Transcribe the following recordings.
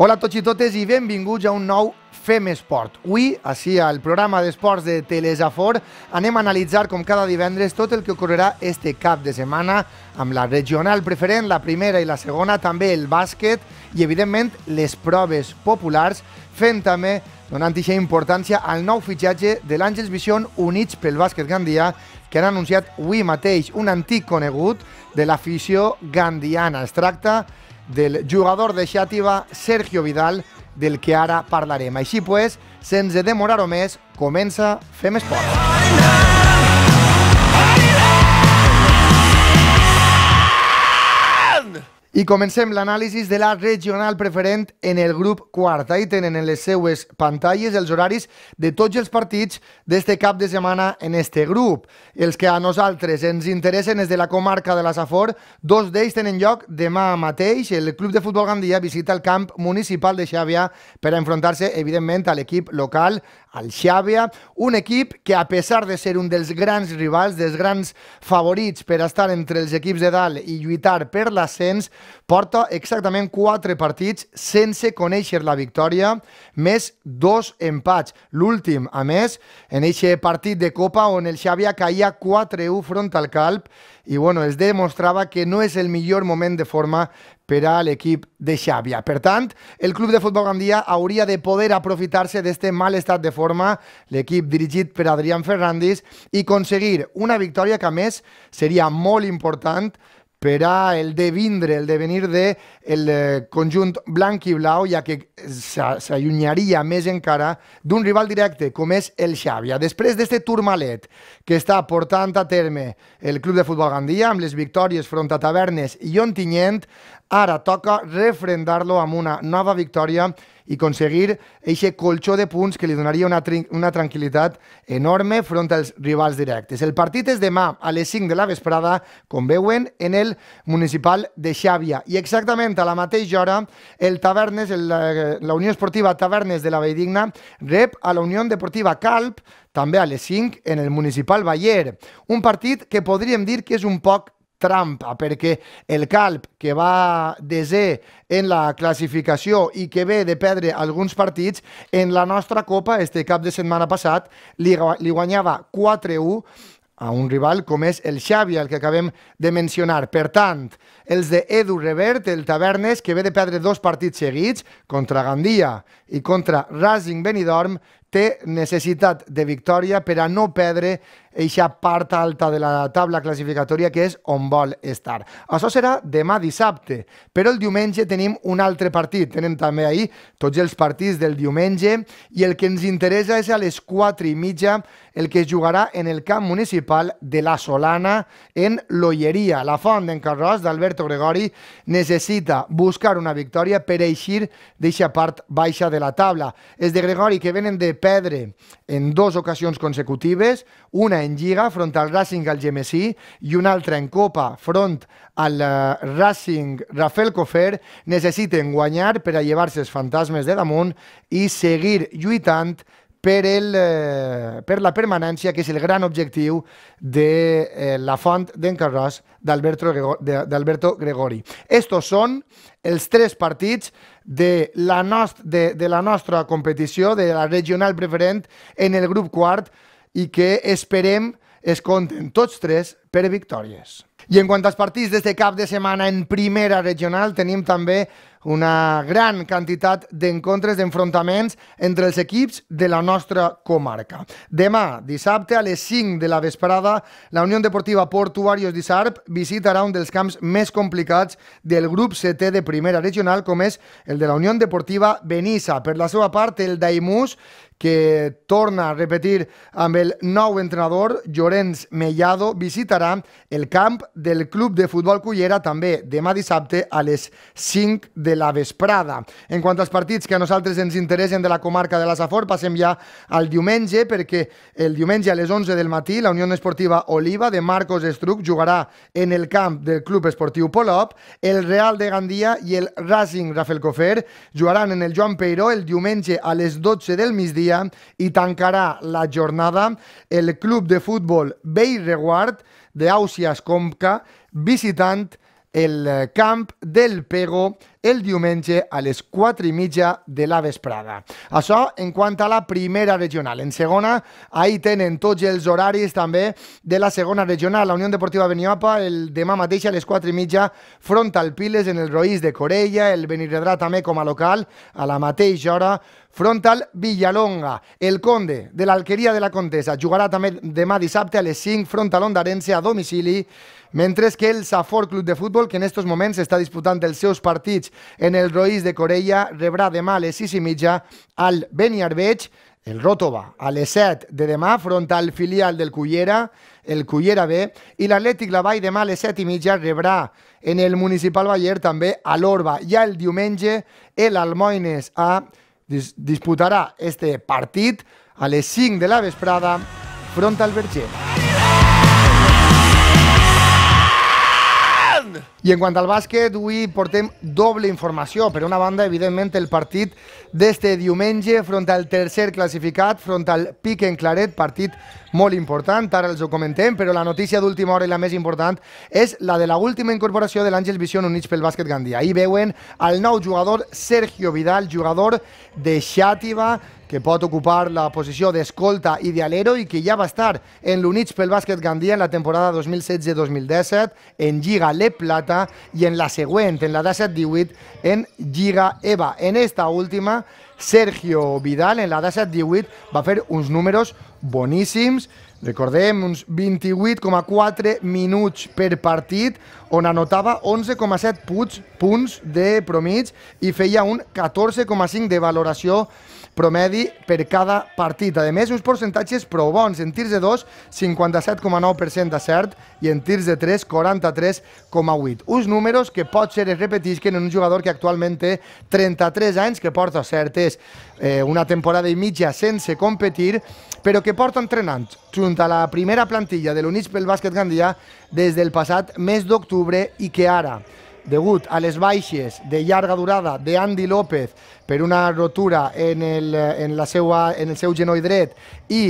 Hola a tots i totes i benvinguts a un nou Fem Esport. Avui, així al programa d'esports de Telesafor, anem a analitzar com cada divendres tot el que ocorrerà este cap de setmana amb la regional preferent, la primera i la segona, també el bàsquet i, evidentment, les proves populars, fent també donant eixa importància al nou fitxatge de l'Àngels Vision Units pel Bàsquet Gandia, que han anunciat avui mateix un antic conegut de l'afició gandiana. Es tracta de del jugador de Xàtiva, Sergio Vidal, del que ara parlarem. Així pues, sense demorar-ho més, comença Fem Esport. Fem Esport. I comencem l'anàlisi de la regional preferent en el grup quart. Ahí tenen en les seues pantalles els horaris de tots els partits d'este cap de setmana en este grup. Els que a nosaltres ens interessen és de la comarca de la Safor. Dos d'ells tenen lloc demà mateix. El Club de Futbol Gandia visita el camp municipal de Xàbia per enfrontar-se, evidentment, a l'equip local, al Xàbia. Un equip que, a pesar de ser un dels grans rivals, dels grans favorits per estar entre els equips de dalt i lluitar per l'ascens, Porta exactament 4 partits sense conèixer la victòria, més dos empats. L'últim, a més, en aquest partit de Copa on el Xavi caia 4-1 front al Calp i bueno, es demostrava que no és el millor moment de forma per a l'equip de Xàbia. Per tant, el club de futbol Gandia hauria de poder aprofitar-se d'aquest mal estat de forma, l'equip dirigit per Adrián Ferrandis, i aconseguir una victòria que, a més, seria molt important per a el vindre, el de venir de el eh, conjunt blanc i blau, ja que s'allunyaria més encara d'un rival directe, com és el Xàbia. Després d'este turmalet que està portant a terme el club de futbol Gandia, amb les victòries front a Tavernes i Ontinyent, ara toca refrendar-lo amb una nova victòria i aconseguir eixe colxó de punts que li donaria una, una tranquil·litat enorme front als rivals directes. El partit és demà a les 5 de la vesprada, com veuen, en el municipal de Xàbia. I exactament a la mateixa hora, el Tavernes, el, eh, la Unió Esportiva Tavernes de la Valldigna, rep a la Unió Deportiva Calp, també a les 5, en el municipal Baller. Un partit que podríem dir que és un poc trampa, perquè el Calp, que va desè en la classificació i que ve de perdre alguns partits, en la nostra Copa, este cap de setmana passat, li, li guanyava 4-1 a un rival com és el Xavi, el que acabem de mencionar. Per tant, els de Edu Revert, el Tavernes, que ve de perdre dos partits seguits, contra Gandia i contra Racing Benidorm, té necessitat de victòria per a no perdre eixa part alta de la taula classificatòria que és on vol estar. Això serà demà dissabte, però el diumenge tenim un altre partit. Tenim també ahir tots els partits del diumenge i el que ens interessa és a les 4 i mitja el que es jugarà en el camp municipal de la Solana en l'Olleria. La font d'en Carròs d'Alberto Gregori necessita buscar una victòria per eixir d'eixa part baixa de la taula. És de Gregori que venen de perdre en dues ocasions consecutives, una en Lliga front al Racing al GMC, i una altra en Copa front al eh, Racing Rafael Cofer, necessiten guanyar per a llevar-se els fantasmes de damunt i seguir lluitant per, el, eh, per la permanència, que és el gran objectiu de eh, la font d'en Carràs d'Alberto Gregori, Gregori. Estos són els tres partits de la, nost, de, de la nostra competició, de la regional preferent, en el grup quart, i que esperem es compten tots tres per victòries. I en quant als partits d'este cap de setmana en primera regional, tenim també una gran quantitat d'encontres, d'enfrontaments entre els equips de la nostra comarca. Demà, dissabte, a les 5 de la vesprada, la Unió Deportiva Portuarios d'Isarp visitarà un dels camps més complicats del grup CT de primera regional, com és el de la Unió Deportiva Benissa. Per la seva part, el Daimús que torna a repetir amb el nou entrenador, Llorenç Mellado, visitarà el camp del Club de Futbol Cullera també demà dissabte a les 5 de la vesprada. En quant als partits que a nosaltres ens interessen de la comarca de la Safor, passem ja al diumenge, perquè el diumenge a les 11 del matí la Unió Esportiva Oliva de Marcos Estruc jugarà en el camp del Club Esportiu Polop, el Real de Gandia i el Racing Rafael Cofer jugaran en el Joan Peiró el diumenge a les 12 del migdia Mestalla i tancarà la jornada el club de futbol Bell Reguard d'Ausias Comca visitant el camp del Pego el diumenge a les 4 i mitja de la vesprada. Això en quant a la primera regional. En segona, ahir tenen tots els horaris també de la segona regional. La Unió Deportiva Beniopa, el demà mateix a les 4 i mitja, front al Piles en el Roís de Corella, el Benirredrà també com a local, a la mateixa hora, front al Villalonga. El Conde de l'Alqueria de la Contesa jugarà també demà dissabte a les 5 front a l'Ondarense a domicili mentre que el Safor Club de Futbol, que en aquests moments està disputant els seus partits en el Roís de Corella, rebrà demà a les 6 i mitja al Beniarbeig, el Rotova a les 7 de demà, front al filial del Cullera, el Cullera B, i l'Atlètic Lavall demà a les 7 i mitja rebrà en el Municipal Baller també a l'Orba. Ja el diumenge, l'Almoines A dis disputarà este partit a les 5 de la vesprada front al Verger. I en quant al bàsquet, avui portem doble informació. Per una banda, evidentment, el partit d'este diumenge front al tercer classificat, front al Pic en Claret, partit molt important, ara els ho comentem, però la notícia d'última hora i la més important és la de la última incorporació de l'Àngels Vision units pel bàsquet Gandia. Ahir veuen el nou jugador Sergio Vidal, jugador de Xàtiva, que pot ocupar la posició d'escolta i d'alero i que ja va estar en l'Units pel bàsquet Gandia en la temporada 2016-2017, en Lliga Le Plata i en la següent, en la 17-18, en Lliga EVA. En esta última, Sergio Vidal, en la 17-18, va fer uns números boníssims, Recordem, uns 28,4 minuts per partit, on anotava 11,7 punts de promig i feia un 14,5 de valoració promedi per cada partit. A més, uns percentatges prou bons. En tirs de 2, 57,9% de cert i en tirs de 3, 43,8%. Uns números que pot ser es repetisquen en un jugador que actualment té 33 anys, que porta certes eh, una temporada i mitja sense competir, però que porta entrenant junt a la primera plantilla de l'Units pel Bàsquet Gandia des del passat mes d'octubre i que ara degut a les baixes de llarga durada de Andy López per una rotura en el, en la seua, en el seu genoll dret i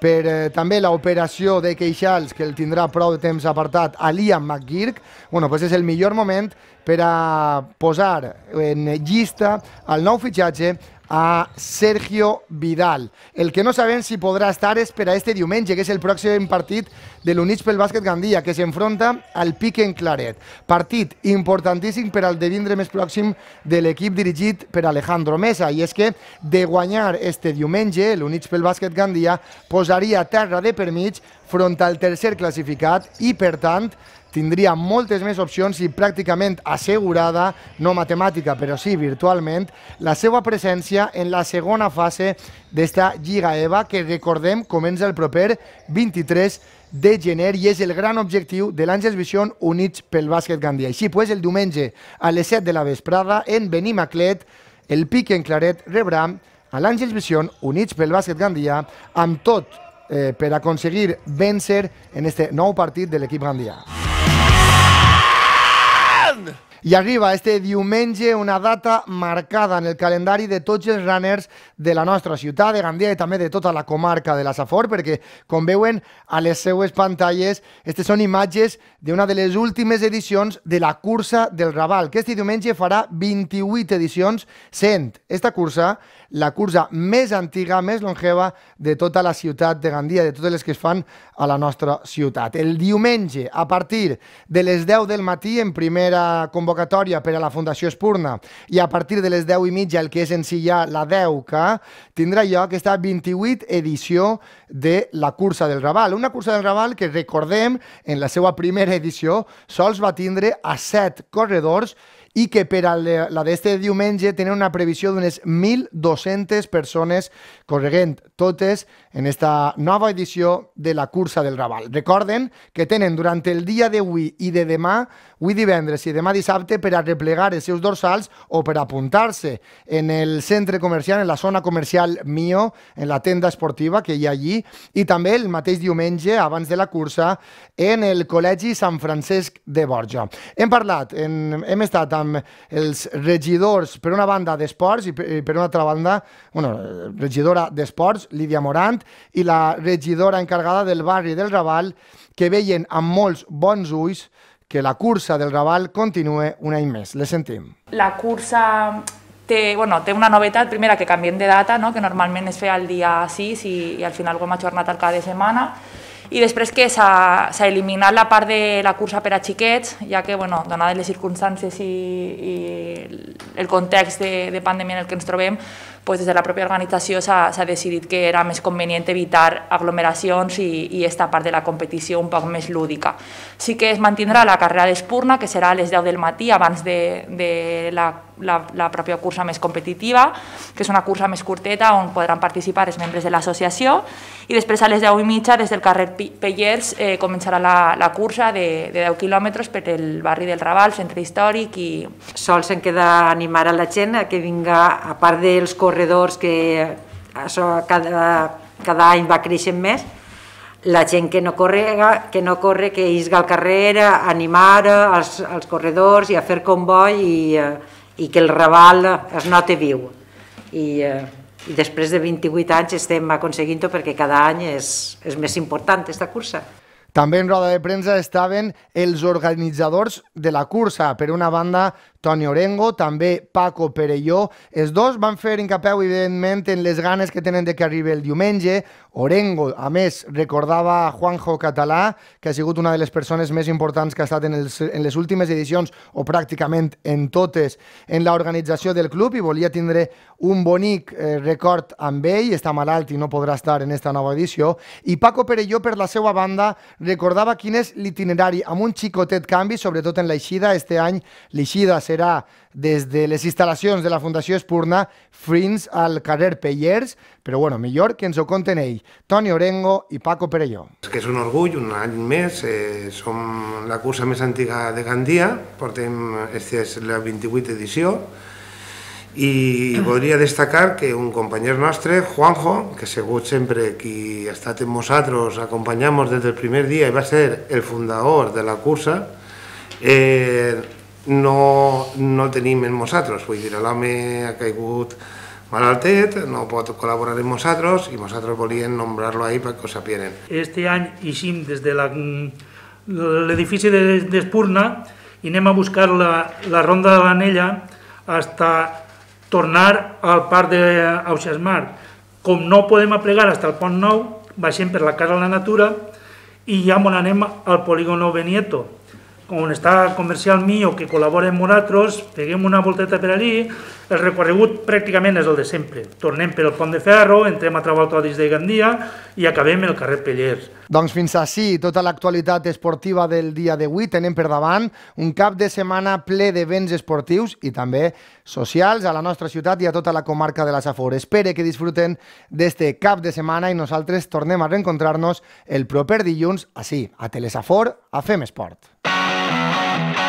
per eh, també l'operació de Queixals, que el tindrà prou de temps apartat, a Liam McGeerk, Bueno, pues és el millor moment per a posar en llista el nou fitxatge a Sergio Vidal. El que no sabem si podrà estar és per a este diumenge, que és el pròxim partit de l'Units pel Bàsquet Gandia, que s'enfronta al Pic en Claret. Partit importantíssim per al devindre més pròxim de l'equip dirigit per Alejandro Mesa, i és que de guanyar este diumenge, l'Units pel Bàsquet Gandia posaria terra de per mig front al tercer classificat i, per tant, tindria moltes més opcions i pràcticament assegurada, no matemàtica, però sí virtualment, la seva presència en la segona fase d'esta Lliga EVA, que recordem comença el proper 23 de gener i és el gran objectiu de l'Àngels Vision units pel bàsquet gandia. Així, pues, el diumenge a les 7 de la vesprada en Benimaclet, el Pic en Claret rebrà a l'Àngels Vision units pel bàsquet gandia amb tot eh, per aconseguir vèncer en este nou partit de l'equip gandia. I arriba este diumenge una data marcada en el calendari de tots els runners de la nostra ciutat, de Gandia i també de tota la comarca de la Safor, perquè, com veuen a les seues pantalles, aquestes són imatges d'una de les últimes edicions de la cursa del Raval, que este diumenge farà 28 edicions, sent esta cursa la cursa més antiga, més longeva de tota la ciutat de Gandia, de totes les que es fan a la nostra ciutat. El diumenge, a partir de les 10 del matí, en primera convocatòria, convocatòria per a la Fundació Espurna i a partir de les 10 i mitja, el que és en si ja la 10K, tindrà lloc aquesta 28 edició de la cursa del Raval. Una cursa del Raval que, recordem, en la seva primera edició sols va tindre a set corredors i que per a la d'este diumenge tenen una previsió d'unes 1.200 persones correguent totes en esta nova edició de la cursa del Raval. Recorden que tenen durant el dia d'avui i de demà, avui divendres i demà dissabte, per a replegar els seus dorsals o per apuntar-se en el centre comercial, en la zona comercial Mio, en la tenda esportiva que hi ha allí, i també el mateix diumenge, abans de la cursa, en el Col·legi Sant Francesc de Borja. Hem parlat, en, hem estat amb els regidors, per una banda, d'Esports i per una altra banda, bueno, regidora d'Esports, Lídia Morant, i la regidora encarregada del barri del Raval, que veien amb molts bons ulls que la cursa del Raval continue un any més. Les sentim. La cursa té, bueno, té una novetat, primera, que canviem de data, no? que normalment es fa el dia 6 i, i al final ho hem ajornat el cada setmana, i després que s'ha eliminat la part de la cursa per a xiquets, ja que, bueno, donades les circumstàncies i, i el context de, de pandèmia en el que ens trobem, pues des de la pròpia organització s'ha decidit que era més convenient evitar aglomeracions i, i esta part de la competició un poc més lúdica. Sí que es mantindrà la carrera d'espurna, que serà a les 10 del matí abans de, de la, la, la pròpia cursa més competitiva, que és una cursa més curteta on podran participar els membres de l'associació, i després a les 10 i mitja des del carrer Pellers eh, començarà la, la cursa de, de 10 quilòmetres per el barri del Raval, centre històric i... Sols en queda animar a la gent a que vinga, a part dels corredors corredors que eh, això cada, cada any va creixent més, la gent que no corre, que no corre, que isga al carrer, a animar els, els corredors i a fer comboi i, eh, i que el Raval es note viu. I, eh, i després de 28 anys estem aconseguint-ho perquè cada any és, és més important aquesta cursa. També en roda de premsa estaven els organitzadors de la cursa. Per una banda, Toni Orengo, també Paco Perelló. Els dos van fer incapeu, evidentment, en les ganes que tenen de que arribi el diumenge. Orengo, a més, recordava Juanjo Català, que ha sigut una de les persones més importants que ha estat en, els, en les últimes edicions, o pràcticament en totes, en l'organització del club, i volia tindre un bonic eh, record amb ell. Està malalt i no podrà estar en esta nova edició. I Paco Perelló, per la seva banda, recordava quin és l'itinerari, amb un xicotet canvi, sobretot en l'eixida. Este any l'eixida serà des de les instal·lacions de la Fundació Espurna fins al carrer Pellers, però bueno, millor que ens ho conten ell, Toni Orengo i Paco Perelló. És que és un orgull, un any més, eh, som la cursa més antiga de Gandia, portem, aquesta és la 28 edició, i voldria destacar que un company nostre, Juanjo, que ha sempre qui ha estat amb nosaltres, acompanyant des del primer dia i va ser el fundador de la cursa, eh, no, no el tenim en nosaltres, vull dir, l'home ha caigut malaltet, no pot col·laborar amb nosaltres i nosaltres volíem nombrar-lo ahir perquè ho sapien. Este any eixim des de l'edifici d'Espurna i anem a buscar la, la Ronda de l'Anella fins tornar al parc d'Auxesmar. Com no podem aplegar fins al Pont Nou, baixem per la Casa de la Natura i ja anem al polígono Benieto on està Comercial Mi o que col·labora amb nosaltres, peguem una volteta per allí, el recorregut pràcticament és el de sempre. Tornem pel Pont de Ferro, entrem a des de Gandia i acabem el carrer Pellers. Doncs fins així tota l'actualitat esportiva del dia d'avui. Tenem per davant un cap de setmana ple d'events esportius i també socials a la nostra ciutat i a tota la comarca de la Safor. Espero que disfruten d'este cap de setmana i nosaltres tornem a reencontrar-nos el proper dilluns, així, a Telesafor, a Fem Esport. Thank you.